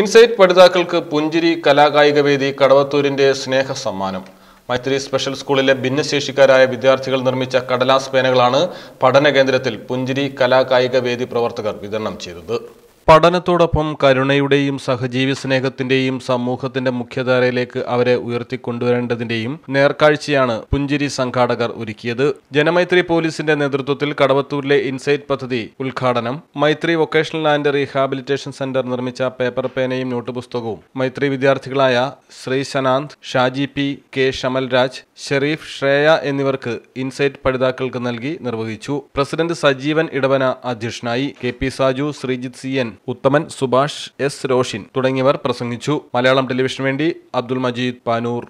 insight പഠിതാക്കൾക്ക് പുഞ്ചിരി കലാകായിക വേദി കടവത്തൂരിന്റെ സ്നേഹ സമ്മാനം മൈത്രി സ്പെഷ്യൽ സ്കൂളിലെ ഭിന്നശേഷിക്കാരായ വിദ്യാർത്ഥികൾ നിർമ്മിച്ച കടലാസ് പേനകളാണ് പഠന കേന്ദ്രത്തിൽ പുഞ്ചിരി കലാകായിക വേദി പ്രവർത്തകർ വിതരണം ചെയ്തത് പഠനത്തോടൊപ്പം കരുണയുടെയും സഹജീവി സ്നേഹത്തിന്റെയും സമൂഹത്തിന്റെ മുഖ്യധാരയിലേക്ക് അവരെ ഉയർത്തിക്കൊണ്ടുവരേണ്ടതിന്റെയും നേർക്കാഴ്ചയാണ് പുഞ്ചിരി സംഘാടകർ ഒരുക്കിയത് ജനമൈത്രി പോലീസിന്റെ നേതൃത്വത്തിൽ കടവത്തൂരിലെ ഇൻസൈറ്റ് പദ്ധതി ഉദ്ഘാടനം Maithri vocational and rehabilitation centre നിർമ്മിച്ച പേപ്പർ പേനയും നോട്ട് പുസ്തകവും മൈത്രി വിദ്യാർത്ഥികളായ ശ്രീ ശനാന്ത് ഷാജി പി കെ ഷമൽരാജ് ഷെറീഫ് ശ്രേയ എന്നിവർക്ക് ഇൻസൈറ്റ് പഠിതാക്കൾക്ക് നൽകി നിർവഹിച്ചു പ്രസിഡന്റ് സജീവൻ ഇടവന അധ്യക്ഷനായി K P Saju Sreejith C N Uthaman Subhash S Roshin തുടങ്ങിയവർ പ്രസംഗിച്ചു മലയാളം ടെലിവിഷന് വേണ്ടി അബ്ദുൾ മജീദ് പാനൂർ